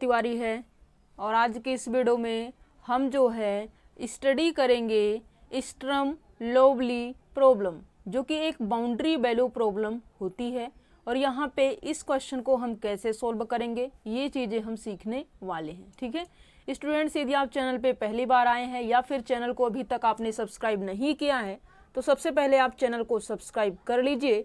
तिवारी है और आज के इस वीडियो में हम जो है स्टडी करेंगे स्ट्रम लोबली प्रॉब्लम जो कि एक बाउंड्री वैल्यू प्रॉब्लम होती है और यहाँ पे इस क्वेश्चन को हम कैसे सॉल्व करेंगे ये चीज़ें हम सीखने वाले हैं ठीक है स्टूडेंट्स यदि आप चैनल पे पहली बार आए हैं या फिर चैनल को अभी तक आपने सब्सक्राइब नहीं किया है तो सबसे पहले आप चैनल को सब्सक्राइब कर लीजिए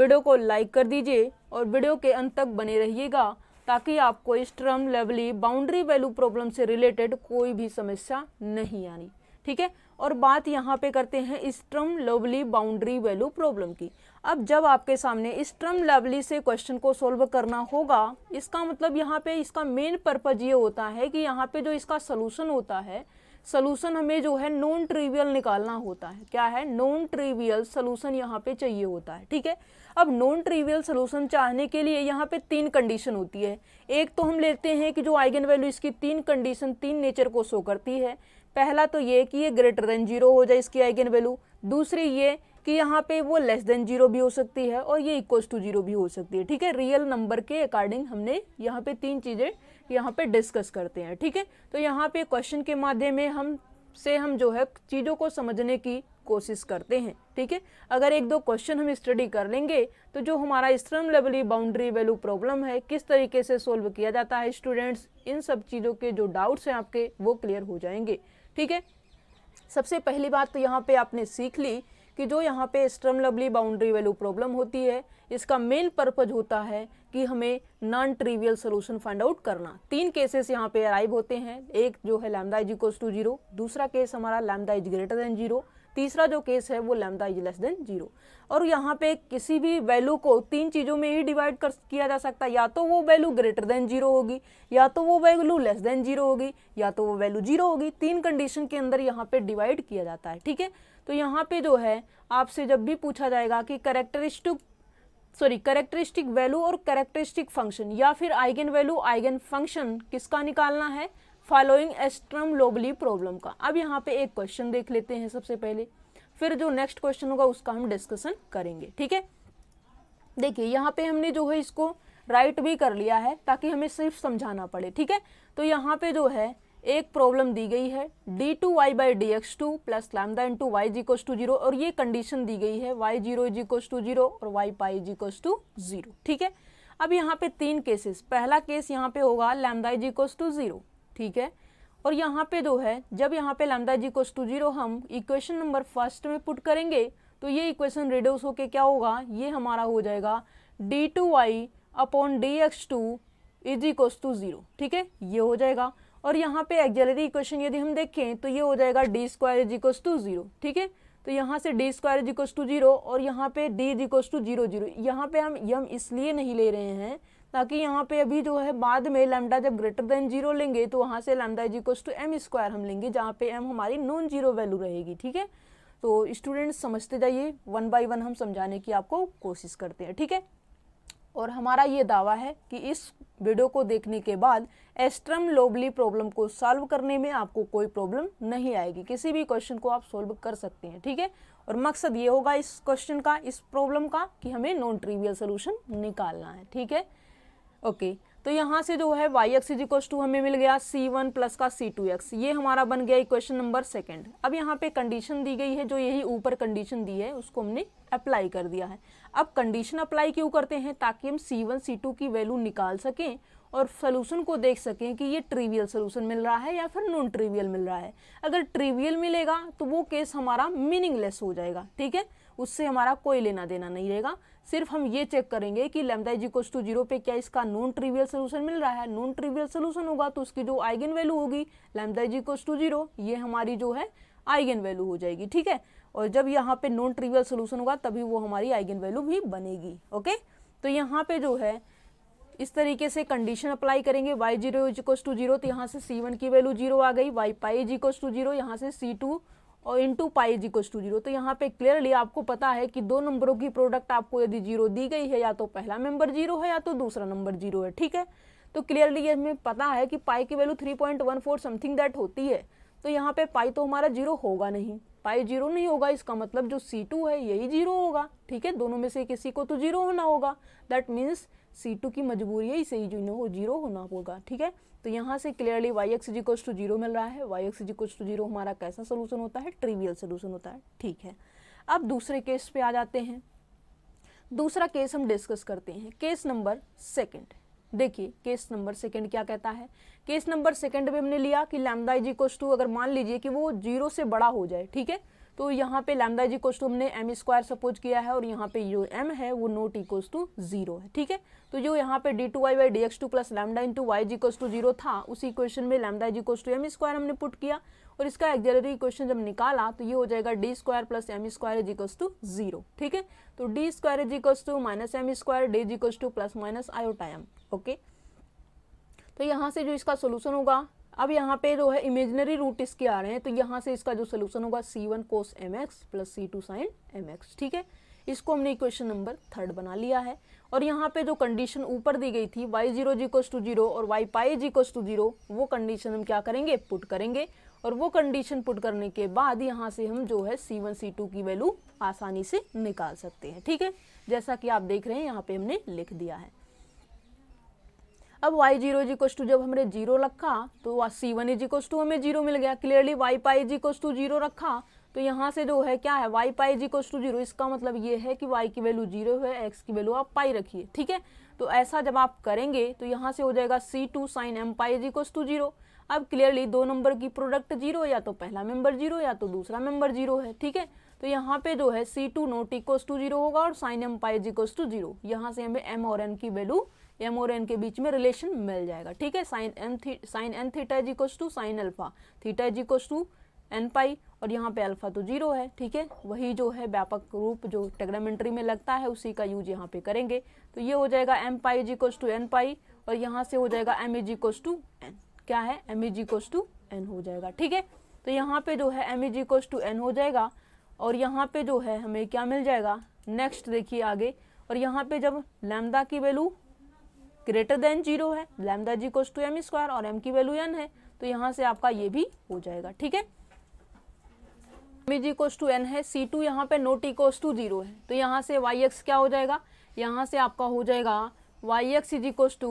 वीडियो को लाइक कर दीजिए और वीडियो के अंत तक बने रहिएगा ताकि आपको Sturm Liouville boundary value problem से रिलेटेड कोई भी समस्या नहीं आनी ठीक है और बात यहाँ पे करते हैं Sturm Liouville boundary value problem की अब जब आपके सामने स्ट्रम लेवली से क्वेश्चन को सॉल्व करना होगा इसका मतलब यहाँ पे इसका मेन पर्पज ये होता है कि यहाँ पे जो इसका सोलूशन होता है सोल्यूशन हमें जो है नॉन ट्रिवियल निकालना होता है क्या है नॉन ट्रिवियल सोल्यूशन यहाँ पे चाहिए होता है ठीक है अब नॉन ट्रिवियल सोल्यूशन चाहने के लिए यहाँ पे तीन कंडीशन होती है एक तो हम लेते हैं कि जो आइगन वैल्यू इसकी तीन कंडीशन तीन नेचर को शो करती है पहला तो ये कि ये ग्रेटर देन जीरो हो जाए इसकी आइगन वैल्यू दूसरी ये कि यहाँ पे वो लेस देन जीरो भी हो सकती है और ये इक्वल्स टू जीरो भी हो सकती है ठीक है रियल नंबर के अकॉर्डिंग हमने यहाँ पे तीन चीज़ें यहाँ पे डिस्कस करते हैं ठीक है तो यहाँ पे क्वेश्चन के माध्यम में हम से हम जो है चीज़ों को समझने की कोशिश करते हैं ठीक है अगर एक दो क्वेश्चन हम स्टडी कर लेंगे तो जो हमारा Sturm Liouville boundary value problem है किस तरीके से सोल्व किया जाता है स्टूडेंट्स इन सब चीज़ों के जो डाउट्स हैं आपके वो क्लियर हो जाएंगे ठीक है सबसे पहली बात तो यहाँ पे आपने सीख ली कि जो यहाँ पे Sturm Liouville boundary value problem होती है इसका मेन पर्पज होता है कि हमें non trivial solution find out करना तीन केसेस यहाँ पे अराइव होते हैं एक जो है लैमदा इज टू जीरो दूसरा केस हमारा lambda is greater than zero तीसरा जो केस है वो lambda is less than zero और यहाँ पे किसी भी वैल्यू को तीन चीज़ों में ही डिवाइड कर किया जा सकता है या तो वो वैल्यू ग्रेटर देन जीरो होगी या तो वो वैल्यू लेस देन जीरो होगी या तो वो वैल्यू जीरो होगी तीन कंडीशन के अंदर यहाँ पे डिवाइड किया जाता है ठीक है तो यहाँ पे जो है आपसे जब भी पूछा जाएगा कि करेक्टरिस्टिक सॉरी करेक्टरिस्टिक वैल्यू और करेक्टरिस्टिक फंक्शन या फिर आइगन वैल्यू आइगन फंक्शन किसका निकालना है फॉलोइंग एस्ट्रम लोबली प्रॉब्लम का अब यहाँ पे एक क्वेश्चन देख लेते हैं सबसे पहले फिर जो नेक्स्ट क्वेश्चन होगा उसका हम डिस्कशन करेंगे ठीक है देखिए यहाँ पे हमने जो है इसको राइट भी कर लिया है ताकि हमें सिर्फ समझाना पड़े ठीक है तो यहाँ पे जो है एक प्रॉब्लम दी गई है D two Y by D x two plus lambda into Y equals to zero और ये कंडीशन दी गई है Y zero is equals to zero और Y pi equals to zero ठीक है अब यहाँ पे तीन केसेस पहला केस यहाँ पे होगा जी कोस टू जीरो ठीक है और यहाँ पे दो है जब यहाँ पे lambda ji cos to zero हम इक्वेशन नंबर फर्स्ट में पुट करेंगे तो ये इक्वेशन रिड्यूस होके क्या होगा ये हमारा हो जाएगा D two Y upon D x two is equals to zero ठीक है ये हो जाएगा और यहाँ पे एक्जलरी इक्वेशन यदि हम देखें तो ये हो जाएगा D square is equals to zero ठीक है तो यहाँ से D square is equals to zero और यहाँ पे D is equals to zero zero यहाँ पे हम यम इसलिए नहीं ले रहे हैं ताकि यहाँ पे अभी जो है बाद में लैमडा जब ग्रेटर देन जीरो लेंगे तो वहाँ से lambda is equals to M square हम लेंगे जहाँ पे एम हमारी नॉन जीरो वैल्यू रहेगी ठीक है तो स्टूडेंट्स समझते जाइए वन बाई वन हम समझाने की आपको कोशिश करते हैं ठीक है और हमारा ये दावा है कि इस वीडियो को देखने के बाद एस्ट्रम लोबली प्रॉब्लम को सॉल्व करने में आपको कोई प्रॉब्लम नहीं आएगी किसी भी क्वेश्चन को आप सॉल्व कर सकते हैं ठीक है और मकसद ये होगा इस क्वेश्चन का इस प्रॉब्लम का कि हमें नॉन ट्रिवियल सोल्यूशन निकालना है ठीक है ओके तो यहाँ से जो है वाई एक्स इजिक्वल्स टू हमें मिल गया सी वन प्लस का सी टू एक्स ये हमारा बन गया इक्वेशन नंबर सेकंड अब यहाँ पे कंडीशन दी गई है जो यही ऊपर कंडीशन दी है उसको हमने अप्लाई कर दिया है अब कंडीशन अप्लाई क्यों करते हैं ताकि हम सी वन सी टू की वैल्यू निकाल सकें और सोलूशन को देख सकें कि ये ट्रिवियल सोलूशन मिल रहा है या फिर नॉन ट्रिवियल मिल रहा है अगर ट्रिवियल मिलेगा तो वो केस हमारा मीनिंगलेस हो जाएगा ठीक है उससे हमारा कोई लेना देना नहीं रहेगा सिर्फ हम ये चेक करेंगे कि lambda ji cos to zero पे क्या इसका नॉन ट्रिवियल सोलूशन मिल रहा है नॉन ट्रिवियल सोलूशन होगा तो उसकी जो आइगन वैल्यू होगी lambda ji cos to zero ये हमारी जो है आइगन वैल्यू हो जाएगी ठीक है और जब यहाँ पे नॉन ट्रिवियल सोल्यूशन होगा तभी वो हमारी आइगन वैल्यू भी बनेगी ओके तो यहाँ पे जो है इस तरीके से कंडीशन अप्लाई करेंगे Y zero is equals to zero तो यहाँ से सी वन की वैल्यू जीरो आ गई Y pi is to zero यहाँ से सी टू और इन two pi is to zero तो यहाँ पे क्लियरली आपको पता है कि दो नंबरों की प्रोडक्ट आपको यदि जीरो दी गई है या तो पहला नंबर जीरो है या तो दूसरा नंबर जीरो है ठीक है तो क्लियरली ये हमें पता है कि पाई की value three point one four something that होती है तो यहाँ पे पाई तो हमारा जीरो होगा नहीं पाई जीरो नहीं होगा इसका मतलब जो सी टू है यही जीरो होगा ठीक है दोनों में से किसी को तो जीरो होना होगा दैट मीन्स C2 की मजबूरी है इसे जो e जीरो होना होगा ठीक है तो यहाँ से clearly Y X is equals to zero मिल रहा है Y X is equals to zero हमारा कैसा सोल्यूशन होता है ट्रिवियल सोल्यूशन होता है ठीक है अब दूसरे केस पे आ जाते हैं दूसरा केस हम डिस्कस करते हैं केस नंबर सेकेंड देखिए केस नंबर सेकेंड क्या कहता है केस नंबर सेकेंड में हमने लिया कि लैमदा इज इक्वल्स टू अगर मान लीजिए कि वो जीरो से बड़ा हो जाए ठीक है तो यहाँ पे लैमडा जी इक्वल्स हमने एम स्क्वायर सपोज किया है और यहाँ पे जो एम है वो नोट इक्वल्स टू जीरो है ठीक है तो जो यहाँ पे D two Y by D x two plus lambda into Y is equals zero था उसी इक्वेशन में lambda is equals M square हमने पुट किया और इसका एग्जलरी इक्वेशन जब निकाला तो ये हो जाएगा D square plus M square is equals to zero ठीक है तो D square is equals to minus M square D is equals to plus minus iota M okay तो यहाँ से जो इसका सोल्यूशन होगा अब यहाँ पे जो है इमेजनरी रूट इसके आ रहे हैं तो यहाँ से इसका जो सोल्यूशन होगा C one cos M x plus सी टू साइन एम एक्स ठीक है इसको हमने इक्वेशन नंबर थर्ड बना लिया है और यहाँ पे जो कंडीशन ऊपर दी गई थी Y zero is equals to zero और वाई पाई जीकोस टू जीरो वो कंडीशन हम क्या करेंगे पुट करेंगे और वो कंडीशन पुट करने के बाद यहाँ से हम जो है सी वन सी टू की वैल्यू आसानी से निकाल सकते हैं ठीक है जैसा कि आप देख रहे हैं यहाँ पे हमने लिख दिया है अब Y zero is equals to जब हमने जीरो रखा तो सी वन इज इक्वस टू हमें जीरो मिल गया clearly Y pi is equals to zero रखा तो यहाँ से जो है क्या है Y pi is equals to zero इसका मतलब ये है कि वाई की वैल्यू जीरो है एक्स की वैल्यू आप पाई रखिए ठीक है तो ऐसा जब आप करेंगे तो यहाँ से हो जाएगा C two sine M pi is equals to zero अब क्लियरली दो नंबर की प्रोडक्ट जीरो या तो पहला मेंबर जीरो या तो दूसरा मेंबर जीरो है ठीक है तो यहाँ पे जो है सी two not equals to zero होगा और sine M pi is equals to zero यहाँ से हमें एम और एन की वैल्यू एम और एन के बीच में रिलेशन मिल जाएगा ठीक है साइन एन थी sine N theta is equal to sine alpha theta is equal to N pi और यहाँ पे अल्फा तो जीरो है ठीक है वही जो है व्यापक रूप जो टेग्रामेंट्री में लगता है उसी का यूज यहाँ पे करेंगे तो ये हो जाएगा M pi is equal to N pi और यहाँ से हो जाएगा M is equal to N क्या है M is equal to N हो जाएगा ठीक है तो यहाँ पे जो है M is equal to N हो जाएगा और यहाँ पे जो है हमें क्या मिल जाएगा नेक्स्ट देखिए आगे और यहाँ पे जब लैमडा की वैल्यू ग्रेटर देन जीरो है lambda ji cos to M square और एम की वैल्यू एन है तो यहाँ से आपका ये भी हो जाएगा ठीक है M is cos to N है सी टू यहाँ पे नोट इक्व टू जीरो है तो यहाँ से वाई एक्स क्या हो जाएगा यहाँ से आपका हो जाएगा Y x is equal to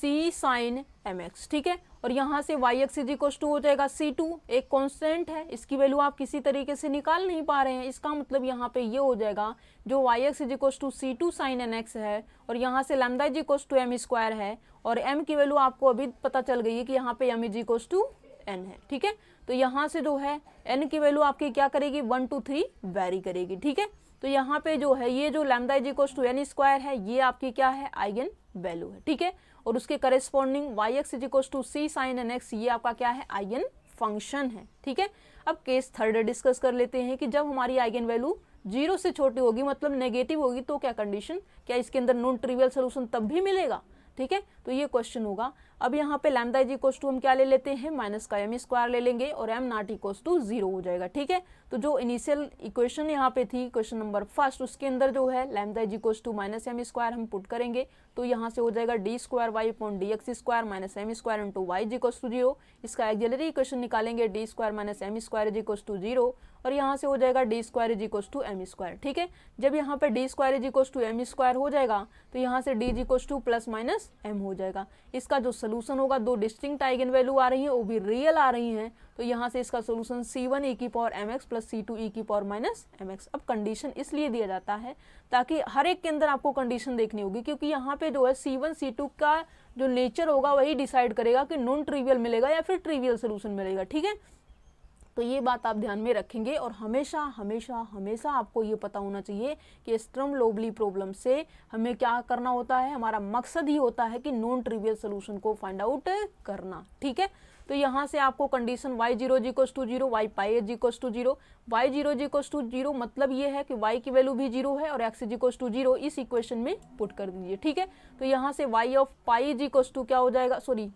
C sine M x ठीक है और यहाँ से Y x is equal to हो जाएगा सी टू एक कॉन्स्टेंट है इसकी वैल्यू आप किसी तरीके से निकाल नहीं पा रहे हैं इसका मतलब यहाँ पे ये हो जाएगा जो Y x is equal to C two sine N X है और यहाँ से lambda is equal to M square है और एम की वैल्यू आपको अभी पता चल गई है कि यहाँ पे M is equal to N है ठीक है तो यहाँ से जो है एन की वैल्यू आपकी क्या करेगी वन टू थ्री वेरी करेगी ठीक है तो यहाँ पे जो है ये जो lambda is equal to N square है ये आपकी क्या है आइगन वैल्यू है ठीक है और उसके corresponding Y x is equal to C sine N X ये आपका क्या है आइगन फंक्शन है ठीक है अब केस थर्ड डिस्कस कर लेते हैं कि जब हमारी आइगन वैल्यू जीरो से छोटी होगी मतलब नेगेटिव होगी तो क्या कंडीशन क्या इसके अंदर नॉन ट्रिवियल सोल्यूशन तब भी मिलेगा ठीक है तो ये क्वेश्चन होगा अब यहाँ पे लैमदा इज इक्वस टू हम क्या ले लेते हैं माइनस का एम स्क्वायर ले लेंगे और M not equals to zero हो जाएगा ठीक है तो जो इनिशियल इक्वेशन यहाँ पे थी क्वेश्चन नंबर फर्स्ट उसके अंदर जो है lambda is equals to minus M square हम पुट करेंगे तो यहाँ से हो जाएगा D square Y upon D x square minus M square into Y is to zero इसका एक्जेलरी इक्वेशन निकालेंगे D square minus M square is to zero और यहाँ से हो जाएगा D square is to M square ठीक है जब यहाँ पे D square is to M square हो जाएगा तो यहाँ से D is to plus minus M हो जाएगा इसका जो सोल्यूशन होगा दो डिस्टिंग आइगन वैल्यू आ रही हैं वो भी रियल आ रही हैं तो यहाँ से इसका सोल्यूशन सी वन ई की पावर एम एक्स प्लस सी टू ई की पावर माइनस एम एक्स अब कंडीशन इसलिए दिया जाता है ताकि हर एक के अंदर आपको कंडीशन देखनी होगी क्योंकि यहाँ पे जो है सी वन सी टू का जो नेचर होगा वही डिसाइड करेगा कि नॉन ट्रिवियल मिलेगा या फिर ट्रिवियल सोल्यूशन मिलेगा ठीक है तो ये बात आप ध्यान में रखेंगे और हमेशा हमेशा हमेशा आपको ये पता होना चाहिए कि स्ट्रम लोबली प्रॉब्लम से हमें क्या करना होता है हमारा मकसद ही होता है कि नॉन ट्रिवियल सोल्यूशन को फाइंड आउट करना ठीक है तो यहाँ से आपको condition Y zero is equals to zero Y pi H is equals to zero Y zero is equals to zero मतलब ये है कि वाई की वैल्यू भी जीरो है और एक्स जीकोस टू जीरो इस इक्वेशन में पुट कर दीजिए ठीक है तो यहाँ से वाई ऑफ पाई जीकोस टू क्या हो जाएगा सॉरी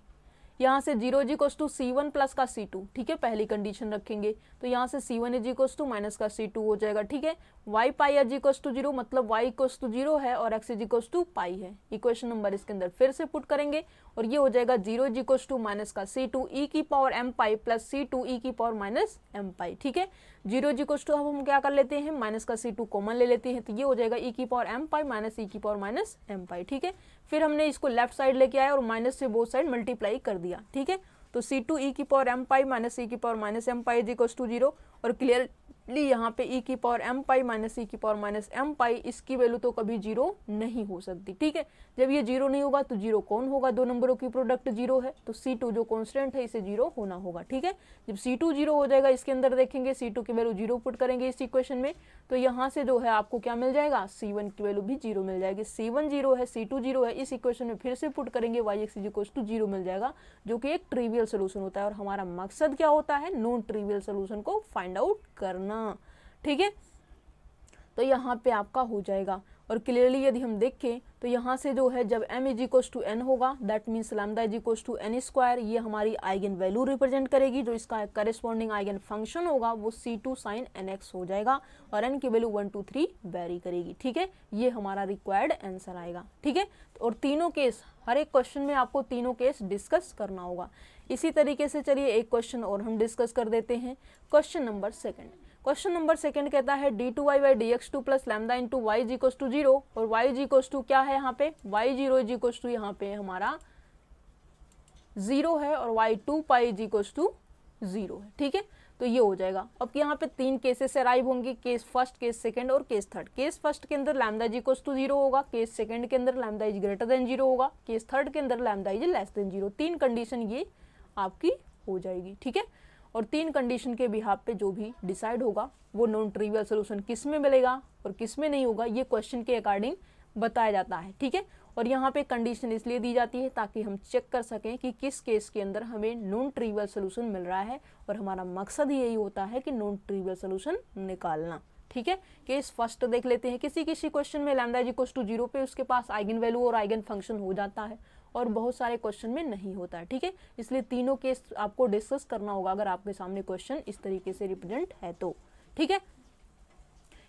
यहाँ से zero ji cos to C one plus का सी टू ठीक है पहली कंडीशन रखेंगे तो यहाँ से सी one is equals to minus का सी टू हो जाएगा ठीक है Y pi is equals to zero मतलब वाई कोस टू जीरो है और X is equals to pi है इक्वेशन नंबर इसके अंदर फिर से पुट करेंगे और ये हो जाएगा zero ji cos to minus का सी टू ई e की पावर एम पाई प्लस सी टू ई e की पावर माइनस एम पाई ठीक है जीरो जी कोस टू अब हम क्या कर लेते हैं माइनस का सी टू कॉमन ले लेते हैं तो ये हो जाएगा ई e की power m pi minus e की पावर माइनस एम पाई ठीक है फिर हमने इसको लेफ्ट साइड लेके आया और माइनस से बोथ साइड मल्टीप्लाई कर दिया ठीक है तो सी टू ई की power m pi minus e की power minus m pi is equals to zero और क्लियर सिंपली यहाँ पे ई e की power m pi minus e की पावर माइनस एम पाई इसकी वैल्यू तो कभी जीरो नहीं हो सकती ठीक है जब ये जीरो नहीं होगा तो जीरो कौन होगा दो नंबरों की प्रोडक्ट जीरो है तो सी टू जो कॉन्स्टेंट है इसे जीरो होना होगा ठीक है जब सी टू जीरो हो जाएगा इसके अंदर देखेंगे सी टू की वैल्यू जीरो पुट करेंगे इस इक्वेशन में तो यहाँ से जो है आपको क्या मिल जाएगा सी वन की वैल्यू भी जीरो मिल जाएगी सी वन जीरो है सी टू जीरो है इस इक्वेशन में फिर से पुट करेंगे y x is equal to zero मिल जाएगा जो कि एक ट्रिवियल सोल्यूशन होता है और हमारा मकसद क्या होता है नॉन ट्रिवियल सोल्यूशन को फाइंड आउट करना ना ठीक है तो यहाँ पे आपका हो जाएगा और क्लियरली यदि हम देखें तो यहाँ से जो है जब m is equals to n होगा that means lambda is equals to N square ये हमारी आइगन वैल्यू रिप्रेजेंट करेगी जो इसका करेस्पॉन्डिंग आइगन फंक्शन होगा वो c2 to sine N x हो जाएगा और n की value one to three vary करेगी ठीक है ये हमारा रिक्वायर्ड आंसर आएगा ठीक है और तीनों केस हर एक क्वेश्चन में आपको तीनों केस डिस्कस करना होगा इसी तरीके से चलिए एक क्वेश्चन और हम डिस्कस कर देते हैं question number second question number second कहता है D two Y by D x two plus lambda two y जीकोस टू जीरो और वाई जीकोस टू क्या है यहाँ पे वाई जीरो जीकोस टू यहाँ पे हमारा जीरो है और y two pi जीकोस to zero है ठीक है तो ये हो जाएगा अब यहाँ पे तीन केसेस अराइव होंगे केस फर्स्ट केस सेकंड और केस थर्ड केस फर्स्ट के अंदर लैमदा जीकोस टू जीरो होगा केस सेकंड के अंदर lambda is greater than zero होगा केस थर्ड के अंदर lambda is less than zero तीन कंडीशन ये आपकी हो जाएगी ठीक है और तीन कंडीशन के बिहाव पे जो भी डिसाइड होगा वो नॉन ट्रिवियल सोल्यूशन किस में मिलेगा और किस में नहीं होगा ये क्वेश्चन के अकॉर्डिंग बताया जाता है ठीक है और यहाँ पे कंडीशन इसलिए दी जाती है ताकि हम चेक कर सकें कि किस केस के अंदर हमें नॉन ट्रिवियल सोल्यूशन मिल रहा है और हमारा मकसद यही होता है कि नॉन ट्रिवियल सोल्यूशन निकालना ठीक है केस फर्स्ट देख लेते हैं किसी किसी क्वेश्चन में लैमडा इजिक्वस टू जीरो पे उसके पास आइगन वैल्यू और आइगन फंक्शन हो जाता है और बहुत सारे क्वेश्चन में नहीं होता है ठीक है इसलिए तीनों केस आपको डिस्कस करना होगा अगर आपके सामने क्वेश्चन इस तरीके से रिप्रेजेंट है तो ठीक है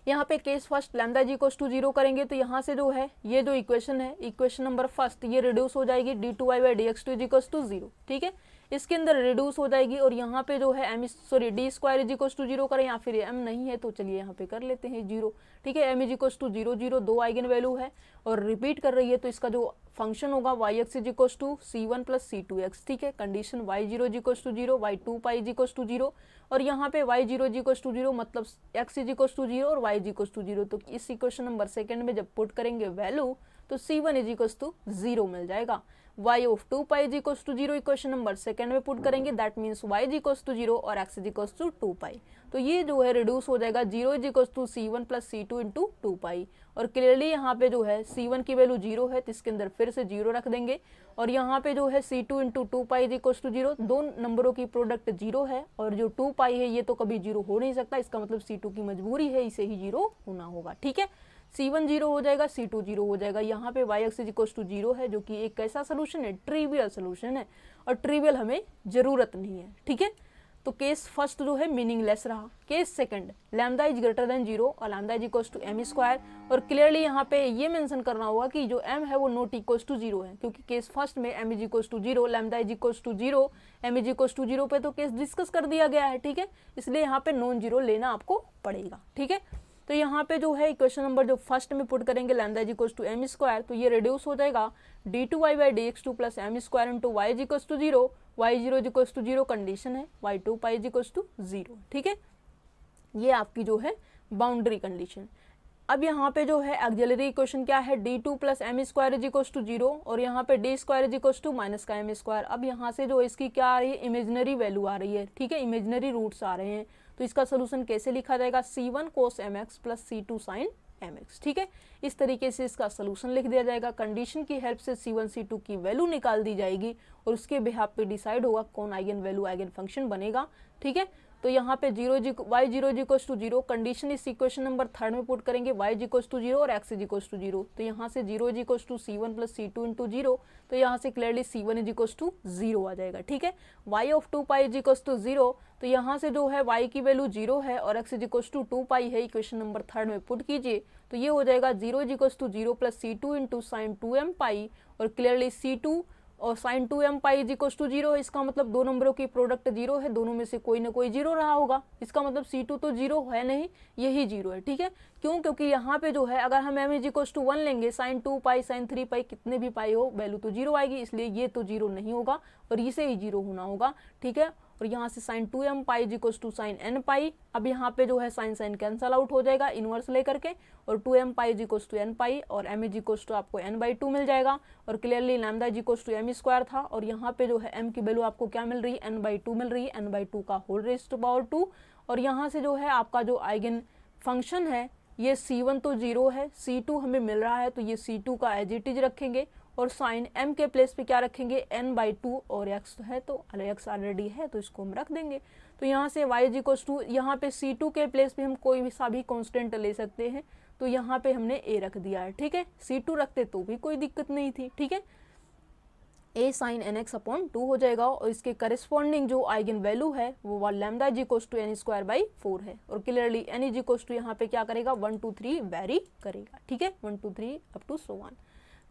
यहाँ पे case first lambda ji cos to zero करेंगे तो यहाँ से जो है ये जो इक्वेशन है इक्वेशन नंबर फर्स्ट ये रिड्यूस हो जाएगी d two Y by D x two जी कोस टू जीरो ठीक है इसके अंदर रिड्यूस हो जाएगी और यहाँ पे जो है m sorry d square is equals to zero करें या फिर एम नहीं है तो चलिए यहाँ पे कर लेते हैं जीरो ठीक है M is equals to zero zero दो आइगन वैल्यू है और रिपीट कर रही है तो इसका जो फंक्शन होगा y x is equals to C one plus C two x ठीक है condition Y zero is equals to zero y two pi is equals to zero और यहाँ पे y zero is equals to zero मतलब x is equals to zero और y is equals to zero तो इस equation number second में जब put करेंगे वैल्यू तो सी one is equals to zero मिल जाएगा वाई ऑफ टू पाई जी कोस to zero equation number second में पुट करेंगे दैट मीन्स वाई जी कोस टू जीरो और एक्स जी कोस टू टू पाई तो ये जो है रिड्यूस हो जाएगा zero is equal to C one plus C two into two pi और क्लियरली यहाँ पे जो है सी वन की वैल्यू जीरो है तो इसके अंदर फिर से जीरो रख देंगे और यहाँ पे जो है सी two into two pi is equal to zero दो नंबरों की प्रोडक्ट जीरो है और जो टू पाई है ये तो कभी जीरो हो नहीं सकता इसका मतलब सी टू की मजबूरी है इसे ही जीरो होना होगा ठीक है सी वन जीरो हो जाएगा सी टू जीरो हो जाएगा यहाँ पे y x equal to zero है जो कि एक कैसा सोल्यूशन है ट्रिवियल सोल्यूशन है और ट्रिवियल हमें ज़रूरत नहीं है ठीक है तो केस फर्स्ट जो है मीनिंगलेस रहा case second lambda is greater than zero और lambda is equals to M square और क्लियरली यहाँ पे ये मेंशन करना होगा कि जो एम है वो नोट इक्वल्स टू जीरो है क्योंकि केस फर्स्ट में m is equals to zero lambda is equals to zero m is equals to zero पे तो केस डिस्कस कर दिया गया है ठीक है इसलिए यहाँ पे नॉन जीरो लेना आपको पड़ेगा ठीक है तो यहाँ पे जो है इक्वेशन नंबर जो फर्स्ट में पुट करेंगे lambda is equals to M square तो ये रिड्यूस हो जाएगा D two Y by D x two plus M square into Y is to zero Y zero is to zero condition है y two pi is to zero ठीक है ये आपकी जो है बाउंड्री कंडीशन अब यहाँ पे जो है एक्जलरी इक्वेशन क्या है D two plus M square is to zero और यहाँ पे D square is to minus का एम स्क्वायर अब यहाँ से जो इसकी क्या आ रही है इमेजनरी वैल्यू आ रही है ठीक है इमेजनरी रूट्स आ रहे हैं तो इसका सोल्यूशन कैसे लिखा जाएगा c one cos M x plus सी टू साइन एम एक्स ठीक है इस तरीके से इसका सोल्यूशन लिख दिया जाएगा कंडीशन की हेल्प से सी वन सी टू की वैल्यू निकाल दी जाएगी और उसके बिहाब पे डिसाइड होगा कौन आइगन वैल्यू आइगन फंक्शन बनेगा ठीक है तो यहाँ पे जीरो जी y zero ji cos to zero condition इस इक्वेशन नंबर थर्ड में पुट करेंगे वाई जी कोस टू जीरो और एक्स जी कोस टू जीरो तो यहाँ से zero ji cos to C one plus C two into zero तो यहाँ से क्लियरली सी वन जी कोस टू जीरो आ जाएगा ठीक है वाई ऑफ टू पाई जी कोस टू जीरो तो यहाँ से जो है वाई की वैल्यू जीरो है और एक्स जी कोस टू टू पाई है इक्वेशन नंबर थर्ड में पुट कीजिए तो ये हो जाएगा zero ji cos to zero plus C two into sine two m pi और क्लियरली सी टू और sine two m pi is equal to zero है इसका मतलब दो नंबरों की प्रोडक्ट जीरो है दोनों में से कोई ना कोई जीरो रहा होगा इसका मतलब सी टू तो जीरो है नहीं यही जीरो है ठीक है क्यों क्योंकि यहाँ पे जो है अगर हम m is equal to one लेंगे sine two pi sine three pi कितने भी पाई हो वैल्यू तो जीरो आएगी इसलिए ये तो जीरो नहीं होगा और इसे ही जीरो होना होगा ठीक है और यहाँ से साइन टू एम पाई जी टू साइन एन पाई अब यहाँ पे जो है साइन साइन कैंसल आउट हो जाएगा इनवर्स लेकर के और टू एम पाई जी टू एन पाई और एम जी टू आपको एन बाई टू मिल जाएगा और क्लियरली लैमडा जी टू एम स्क्वायर था और यहाँ पे जो है एम की वैल्यू आपको क्या मिल रही है एन बाई टू मिल रही है एन बाई टू का whole raise to power two और यहाँ से जो है आपका जो आइगन फंक्शन है ये सी वन तो जीरो है सी टू हमें मिल रहा है तो ये सी टू का एज इट इज रखेंगे और साइन एम के प्लेस पे क्या रखेंगे एन बाई टू और एक्स है तो एक्स ऑलरेडी है तो इसको हम रख देंगे तो यहाँ से वाई जी कोस टू यहाँ पे सी टू के प्लेस पे हम कोई भी सा भी कॉन्स्टेंट ले सकते हैं तो यहाँ पे हमने ए रख दिया है ठीक है सी टू रखते तो भी कोई दिक्कत नहीं थी ठीक है a sine N x upon two हो जाएगा और इसके करिस्पॉन्डिंग जो आइगन वैल्यू है वो वन लैमदा जी कोस to N square by four है और क्लियरली एन जी कोस टू यहाँ पे क्या करेगा वन टू थ्री वेरी करेगा ठीक है one to three up to so on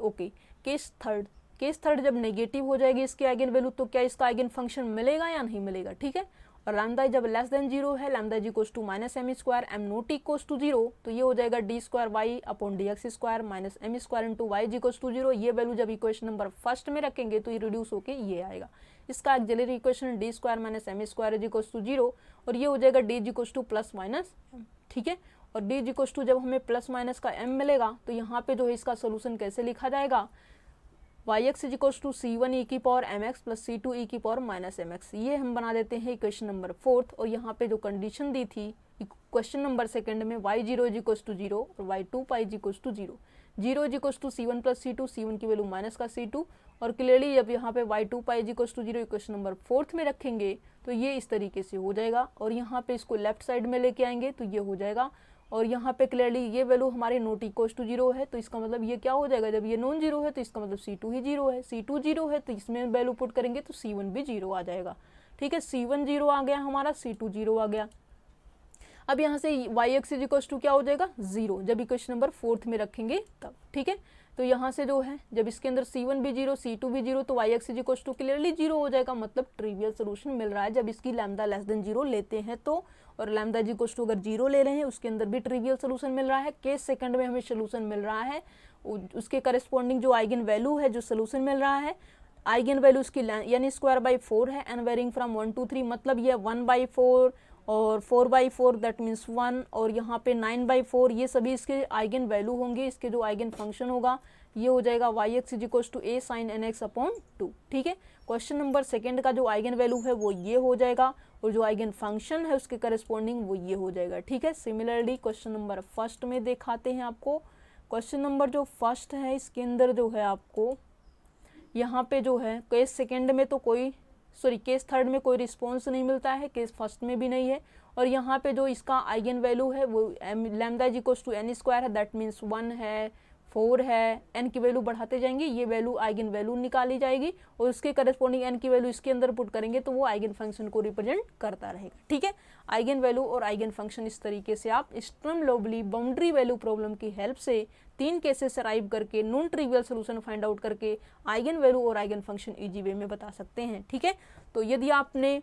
okay case third case third जब नेगेटिव हो जाएगी इसकी आइगन वैल्यू तो क्या इसका आइगन फंक्शन मिलेगा या नहीं मिलेगा ठीक है और लैमदा जब लेस देन जीरो है लैमदा जी कोस to minus M square m not equals to zero तो ये हो जाएगा D square Y upon D x square minus M square into Y जी कोस टू जीरो ये वैल्यू जब इक्वेशन नंबर फर्स्ट में रखेंगे तो ये रिड्यूस होकर ये आएगा इसका auxiliary equation d square minus M square जी कोस टू जीरो और ये हो जाएगा डी जी कोस टू प्लस माइनस ठीक है और डी जी कोस टू जब हमें प्लस माइनस का एम मिलेगा तो यहाँ पे जो है इसका सोल्यूशन कैसे लिखा जाएगा Y x is equals to C one ई की पावर एम एक्स प्लस सी टू ई की पावर माइनस एम एक्स ये हम बना देते हैं इक्वेशन नंबर फोर्थ और यहाँ पे जो कंडीशन दी थी क्वेश्चन नंबर सेकंड में y zero is equals to zero और y two pi is equals to zero zero is equals to C one plus C two C one की value minus का सी टू और clearly जब यहाँ पे y two pi is equals to zero equation number fourth में रखेंगे तो ये इस तरीके से हो जाएगा और यहाँ पे इसको लेफ्ट साइड में लेके आएंगे तो ये हो जाएगा और यहाँ पे क्लियरली ये वैल्यू हमारे नोट इक्वस टू जीरो है तो इसका मतलब ये क्या हो जाएगा जब ये नॉन जीरो है तो इसका मतलब सी टू ही जीरो है सी टू जीरो है तो इसमें वैल्यू पुट करेंगे तो सी वन भी जीरो आ जाएगा ठीक है सी वन जीरो आ गया हमारा सी टू जीरो आ गया अब यहाँ से वाई एक्स इज टू क्या हो जाएगा जीरो जब इक्वेशन नंबर फोर्थ में रखेंगे तब ठीक है तो यहाँ से जो है जब इसके अंदर सी वन भी जीरो सी टू भी जीरो तो y x is equal to clearly zero हो जाएगा मतलब ट्रिवियल सोल्यूशन मिल रहा है जब इसकी लैमदा लेस देन जीरो लेते हैं तो और लैमदा जी इक्वल टू अगर जीरो ले रहे हैं उसके अंदर भी ट्रिवियल सोल्यूशन मिल रहा है केस सेकंड में हमें सोल्यूशन मिल रहा है उसके करस्पॉन्डिंग जो आइगन वैल्यू है जो सोल्यूशन मिल रहा है आइगन वैल्यू उसकी यानी स्क्वायर बाई फोर है n varying from one to three मतलब ये वन बाई फोर और four by four that means one और यहाँ पे नाइन बाई फोर ये सभी इसके आइगन वैल्यू होंगे इसके जो आइगन फंक्शन होगा ये हो जाएगा Y x is equals to a sine N x upon two ठीक है क्वेश्चन नंबर सेकेंड का जो आइगन वैल्यू है वो ये हो जाएगा और जो आइगन फंक्शन है उसके करस्पॉन्डिंग वो ये हो जाएगा ठीक है सिमिलरली क्वेश्चन नंबर फर्स्ट में दिखाते हैं आपको क्वेश्चन नंबर जो फर्स्ट है इसके अंदर जो है आपको यहाँ पे जो है केस तो सेकेंड में तो कोई सॉरी केस थर्ड में कोई रिस्पॉन्स नहीं मिलता है केस फर्स्ट में भी नहीं है और यहाँ पे जो इसका आइगन वैल्यू है वो lambda ji cos to N square है दैट मीन्स वन है फोर है एन की वैल्यू बढ़ाते जाएंगे ये वैल्यू आइगन वैल्यू निकाली जाएगी और उसके करस्पॉन्डिंग एन की वैल्यू इसके अंदर पुट करेंगे तो वो आइगन फंक्शन को रिप्रेजेंट करता रहेगा ठीक है आइगन वैल्यू और आइगन फंक्शन इस तरीके से आप स्ट्रम लोबली बाउंड्री वैल्यू प्रॉब्लम की हेल्प से तीन केसेस अराइव करके non trivial solution find out करके आइगन वैल्यू और आइगन फंक्शन ईजी वे में बता सकते हैं ठीक है तो यदि आपने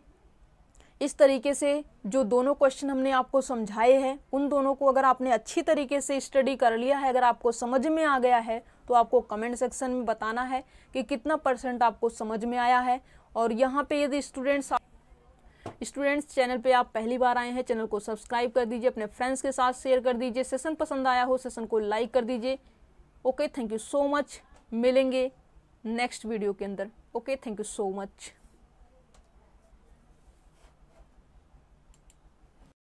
इस तरीके से जो दोनों क्वेश्चन हमने आपको समझाए हैं उन दोनों को अगर आपने अच्छी तरीके से स्टडी कर लिया है अगर आपको समझ में आ गया है तो आपको कमेंट सेक्शन में बताना है कि कितना परसेंट आपको समझ में आया है और यहाँ पे यदि स्टूडेंट्स स्टूडेंट्स चैनल पे आप पहली बार आए हैं चैनल को सब्सक्राइब कर दीजिए अपने फ्रेंड्स के साथ शेयर कर दीजिए सेशन पसंद आया हो सेशन को लाइक कर दीजिए okay thank you so much मिलेंगे नेक्स्ट वीडियो के अंदर okay thank you so much